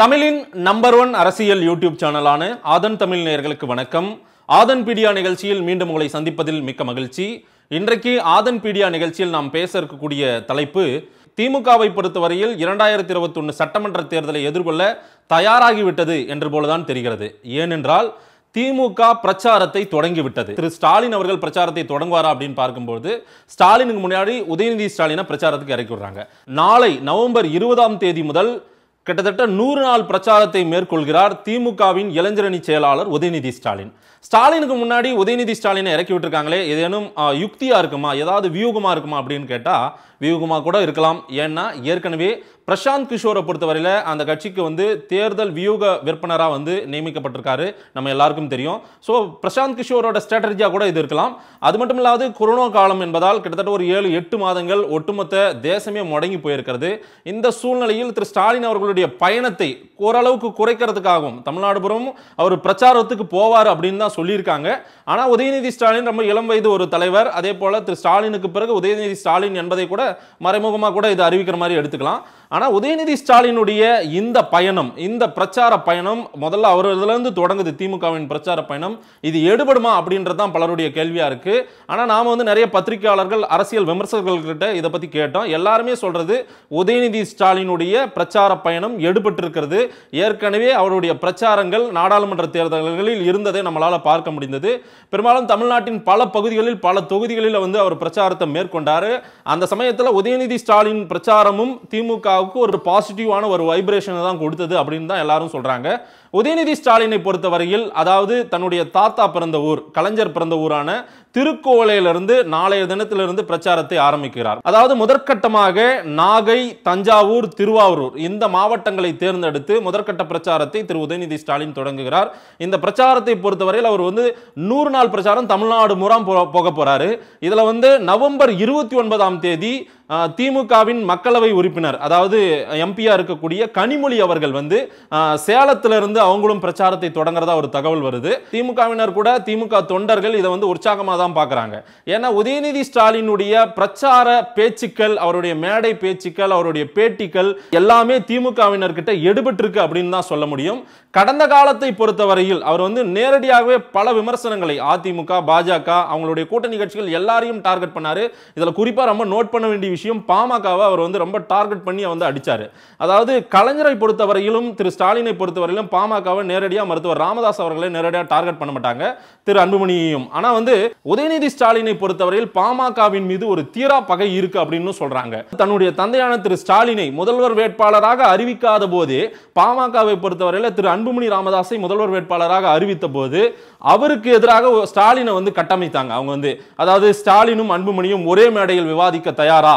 தமிழின் number one அரசியல் YouTube சேனலான ஆதன் தமிழ் நேர்களுக்கு வணக்கம் ஆதன் பீடியா நிகழ்ச்சியில் மீண்டும் உங்களை சந்திப்பதில் மிக்க மகிழ்ச்சி இன்றைக்கு ஆதன் பீடியா நிகழ்ச்சியில் நாம் பேச இருக்கக்கூடிய தலைப்பு திமுகவை பொறுத்தவரையில் இரண்டாயிரத்தி இருபத்தொன்று சட்டமன்ற தேர்தலை எதிர்கொள்ள தயாராகிவிட்டது என்று போலதான் தெரிகிறது ஏனென்றால் திமுக பிரச்சாரத்தை தொடங்கிவிட்டது திரு ஸ்டாலின் அவர்கள் பிரச்சாரத்தை தொடங்குவாரா அப்படின்னு பார்க்கும்போது ஸ்டாலினுக்கு முன்னாடி உதயநிதி ஸ்டாலினை பிரச்சாரத்துக்கு இறக்கி விடுறாங்க நாளை நவம்பர் இருபதாம் தேதி முதல் கிட்டத்தட்ட நூறு நாள் பிரச்சாரத்தை மேற்கொள்கிறார் திமுகவின் இளைஞரணி செயலாளர் உதயநிதி ஸ்டாலின் ஸ்டாலினுக்கு முன்னாடி உதயநிதி ஸ்டாலினை இறக்கி விட்டுருக்காங்களே ஏதேனும் யுக்தியாக இருக்குமா ஏதாவது வியூகமாக இருக்குமா அப்படின்னு கேட்டால் வியூகமாக கூட இருக்கலாம் ஏன்னா ஏற்கனவே பிரசாந்த் கிஷோரை பொறுத்தவரையில் அந்த கட்சிக்கு வந்து தேர்தல் வியூக விற்பனராக வந்து நியமிக்கப்பட்டிருக்காரு நம்ம எல்லாருக்கும் தெரியும் ஸோ பிரசாந்த் கிஷோரோட ஸ்ட்ராட்டஜியாக கூட இது இருக்கலாம் அது மட்டும் இல்லாது கொரோனா காலம் என்பதால் கிட்டத்தட்ட ஒரு ஏழு எட்டு மாதங்கள் ஒட்டுமொத்த தேசமே முடங்கி போயிருக்கிறது இந்த சூழ்நிலையில் திரு ஸ்டாலின் அவர்களுடைய அவருடைய பயணத்தை ஓரளவுக்கு குறைக்கிறதுக்காகவும் தமிழ்நாடு புறம் அவர் பிரச்சாரத்துக்கு போவார் அப்படின்னு தான் சொல்லியிருக்காங்க ஆனால் உதயநிதி ஸ்டாலின் ரொம்ப இளம் வயது ஒரு தலைவர் அதே போல் திரு ஸ்டாலினுக்கு பிறகு உதயநிதி ஸ்டாலின் என்பதை கூட மறைமுகமாக கூட இது அறிவிக்கிற மாதிரி எடுத்துக்கலாம் ஆனால் உதயநிதி ஸ்டாலினுடைய இந்த பயணம் இந்த பிரச்சார பயணம் முதல்ல அவர் தொடங்குது திமுகவின் பிரச்சார பயணம் இது எடுபடுமா அப்படின்றது தான் பலருடைய கேள்வியாக இருக்குது ஆனால் நாம் வந்து நிறைய பத்திரிகையாளர்கள் அரசியல் விமர்சகர்கள்கிட்ட இதை பற்றி கேட்டோம் எல்லாருமே சொல்கிறது உதயநிதி ஸ்டாலினுடைய பிரச்சார பயணம் எடுபட்டிருக்கிறது ஏற்கனவே அவருடைய பிரச்சாரங்கள் நாடாளுமன்ற தேர்தல்களில் இருந்ததை நம்மளால் பார்க்க முடிந்தது பெரும்பாலும் தமிழ்நாட்டின் பல பகுதிகளில் பல தொகுதிகளில் வந்து அவர் பிரச்சாரத்தை மேற்கொண்டார் அந்த சமயத்தில் உதயநிதி ஸ்டாலின் பிரச்சாரமும் திமுக திமுகவுக்கு ஒரு பாசிட்டிவான ஒரு வைப்ரேஷனை தான் கொடுத்தது அப்படின்னு தான் எல்லாரும் சொல்கிறாங்க உதயநிதி ஸ்டாலினை பொறுத்தவரையில் அதாவது தன்னுடைய தாத்தா பிறந்த ஊர் கலைஞர் பிறந்த ஊரான திருக்கோலையிலிருந்து நாளைய தினத்திலிருந்து பிரச்சாரத்தை ஆரம்பிக்கிறார் அதாவது முதற்கட்டமாக நாகை தஞ்சாவூர் திருவாரூர் இந்த மாவட்டங்களை தேர்ந்தெடுத்து முதற்கட்ட பிரச்சாரத்தை திரு உதயநிதி ஸ்டாலின் தொடங்குகிறார் இந்த பிரச்சாரத்தை பொறுத்தவரையில் அவர் வந்து நூறு நாள் பிரச்சாரம் தமிழ்நாடு முறாம் போக போகிறாரு இதில் வந்து நவம்பர் இருபத்தி ஒன்பதாம் தேதி திமுகவின் மக்களவை உறுப்பினர் அதாவது எம்பியாக இருக்கக்கூடிய கனிமொழி அவர்கள் வந்து சேலத்திலிருந்து அவங்களும் பிரச்சாரத்தை தொடங்குறதா ஒரு தகவல் வருது திமுகவினர் கூட திமுக தொண்டர்கள் இதை வந்து உற்சாகமாக தான் பார்க்குறாங்க ஏன்னா உதயநிதி ஸ்டாலினுடைய பிரச்சார பேச்சுக்கள் அவருடைய மேடை பேச்சுக்கள் அவருடைய பேட்டிகள் எல்லாமே திமுகவினர்கிட்ட எடுபட்டிருக்கு அப்படின்னு தான் சொல்ல முடியும் கடந்த காலத்தை பொறுத்தவரையில் அவர் வந்து நேரடியாகவே பல விமர்சனங்களை அதிமுக பாஜக அவங்களுடைய கூட்டணி கட்சிகள் எல்லாரையும் டார்கெட் பண்ணாரு இதில் குறிப்பாக ரொம்ப நோட் பண்ண வேண்டிய விஷயம் பாமகவை அவர் வந்து ரொம்ப டார்கெட் பண்ணி வந்து அடித்தார் அதாவது கலைஞரை பொறுத்தவரையிலும் திரு ஸ்டாலினை பொறுத்தவரையிலும் பாமகவை நேரடியாக மருத்துவர் ராமதாஸ் அவர்களை நேரடியாக டார்கெட் பண்ண மாட்டாங்க திரு அன்புமணியையும் ஆனால் வந்து உதயநிதி ஸ்டாலினை பொறுத்தவரையில் பாமகவின் மீது ஒரு தீரா பகை இருக்கு அப்படின்னு சொல்கிறாங்க தன்னுடைய தந்தையான திரு ஸ்டாலினை முதல்வர் வேட்பாளராக அறிவிக்காத போதே பாமகவை பொறுத்தவரையில் திரு அன்புமணி ராமதாஸை முதல்வர் வேட்பாளராக அறிவித்த போது அவருக்கு எதிராக ஸ்டாலினை வந்து கட்டமைத்தாங்க அவங்க வந்து அதாவது ஸ்டாலினும் அன்புமணியும் ஒரே மேடையில் விவாதிக்க தயாரா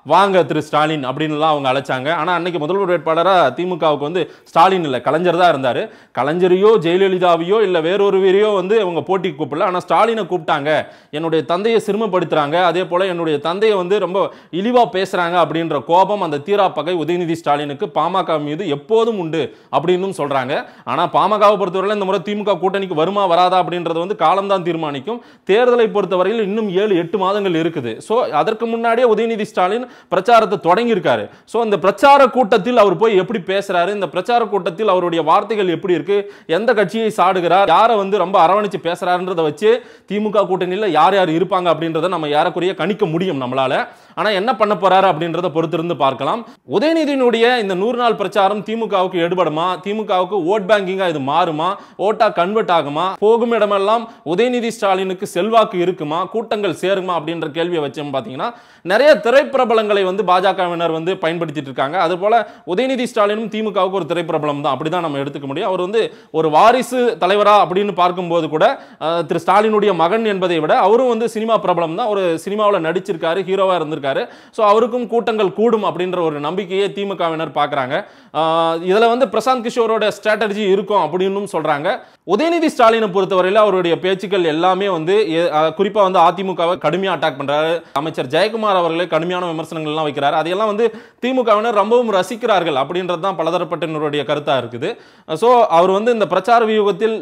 வாங்க திரு ஸ்டாலின் அப்படின்லாம் அவங்க அழைச்சாங்க ஆனால் அன்னைக்கு முதல்வர் வேட்பாளராக திமுகவுக்கு வந்து ஸ்டாலின் இல்லை கலைஞர் தான் இருந்தார் கலைஞரையோ ஜெயலலிதாவையோ இல்லை வேறொரு வீரையோ வந்து அவங்க போட்டிக்கு கூப்பிடல ஆனால் ஸ்டாலினை கூப்பிட்டாங்க என்னுடைய தந்தையை சிறுமப்படுத்துகிறாங்க அதே போல் என்னுடைய தந்தையை வந்து ரொம்ப இழிவாக பேசுகிறாங்க அப்படின்ற கோபம் அந்த தீரா பகை உதயநிதி ஸ்டாலினுக்கு பாமக மீது எப்போதும் உண்டு அப்படின்னு சொல்கிறாங்க ஆனால் பாமகவை பொறுத்தவரையில் இந்த முறை திமுக கூட்டணிக்கு வருமா வராதா அப்படின்றது வந்து காலம்தான் தீர்மானிக்கும் தேர்தலை பொறுத்தவரையில் இன்னும் ஏழு எட்டு மாதங்கள் இருக்குது ஸோ அதற்கு முன்னாடியே உதயநிதி ஸ்டாலின் பிரச்சாரத்தை தொடங்கியிருக்காரு ஸோ இந்த பிரச்சார கூட்டத்தில் அவர் போய் எப்படி பேசுறாரு இந்த பிரச்சார கூட்டத்தில் அவருடைய வார்த்தைகள் எப்படி இருக்கு எந்த கட்சியை சாடுகிறார் யாரை வந்து ரொம்ப அரவணைச்சு பேசுறாருன்றதை வச்சு திமுக கூட்டணியில் யார் யார் இருப்பாங்க அப்படின்றத நம்ம ஏறக்குறைய கணிக்க முடியும் நம்மளால ஆனால் என்ன பண்ண போறாரு அப்படின்றத பொறுத்திருந்து பார்க்கலாம் உதயநிதியினுடைய இந்த நூறு நாள் பிரச்சாரம் திமுகவுக்கு எடுபடுமா திமுகவுக்கு ஓட் பேங்கிங்கா இது மாறுமா ஓட்டா கன்வெர்ட் ஆகுமா போகும் இடமெல்லாம் உதயநிதி ஸ்டாலினுக்கு செல்வாக்கு இருக்குமா கூட்டங்கள் சேருமா அப்படின்ற கேள்வியை வச்சோம் பார்த்தீங்கன்னா நிறைய திரைப்பிரபலங்களை வந்து பாஜகவினர் வந்து பயன்படுத்திட்டு இருக்காங்க போல உதயநிதி ஸ்டாலினும் திமுகவுக்கு ஒரு திரைப்பிரபலம் தான் அப்படிதான் நம்ம எடுத்துக்க முடியும் அவர் வந்து ஒரு வாரிசு தலைவரா அப்படின்னு பார்க்கும்போது கூட திரு ஸ்டாலினுடைய மகன் என்பதை விட அவரும் வந்து சினிமா பிரபலம் தான் ஒரு சினிமாவில் நடிச்சிருக்காரு ஹீரோவாக இருந்திருக்காரு கொடுத்துருக்காரு ஸோ அவருக்கும் கூட்டங்கள் கூடும் அப்படின்ற ஒரு நம்பிக்கையை திமுகவினர் பார்க்குறாங்க இதில் வந்து பிரசாந்த் கிஷோரோட ஸ்ட்ராட்டஜி இருக்கும் அப்படின்னு சொல்கிறாங்க உதயநிதி ஸ்டாலினை பொறுத்தவரையில் அவருடைய பேச்சுக்கள் எல்லாமே வந்து குறிப்பாக வந்து அதிமுகவை கடுமையாக அட்டாக் பண்ணுறாரு அமைச்சர் ஜெயக்குமார் அவர்களே கடுமையான விமர்சனங்கள்லாம் வைக்கிறார் அதையெல்லாம் வந்து திமுகவினர் ரொம்பவும் ரசிக்கிறார்கள் அப்படின்றது தான் பலதரப்பட்டினருடைய கருத்தாக இருக்குது ஸோ அவர் வந்து இந்த பிரச்சார வியூகத்தில்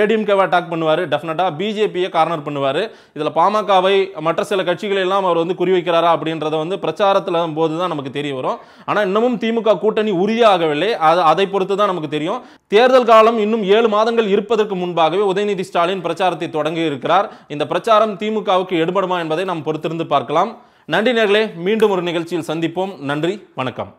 ஏடிஎம்கேவை அட்டாக் பண்ணுவார் டெஃபினட்டாக பிஜேபியை கார்னர் பண்ணுவார் இதில் பாமகவை மற்ற சில கட்சிகளை எல்லாம் அவர் வந்து குறிவைக்கிறாரா அப்படின்றத வந்து பிரச்சாரத்தில் போது தான் நமக்கு தெரிய வரும் ஆனால் இன்னமும் திமுக கூட்டணி உறுதியாகவில்லை அது அதை பொறுத்து தான் நமக்கு தெரியும் தேர்தல் காலம் இன்னும் ஏழு மாதங்கள் இருப்பதற்கு முன்பாகவே உதயநிதி ஸ்டாலின் பிரச்சாரத்தை தொடங்கி இருக்கிறார் இந்த பிரச்சாரம் திமுகவுக்கு எடுபடுமா என்பதை நாம் பொறுத்திருந்து பார்க்கலாம் நன்றி நேர்களே மீண்டும் ஒரு நிகழ்ச்சியில் சந்திப்போம் நன்றி வணக்கம்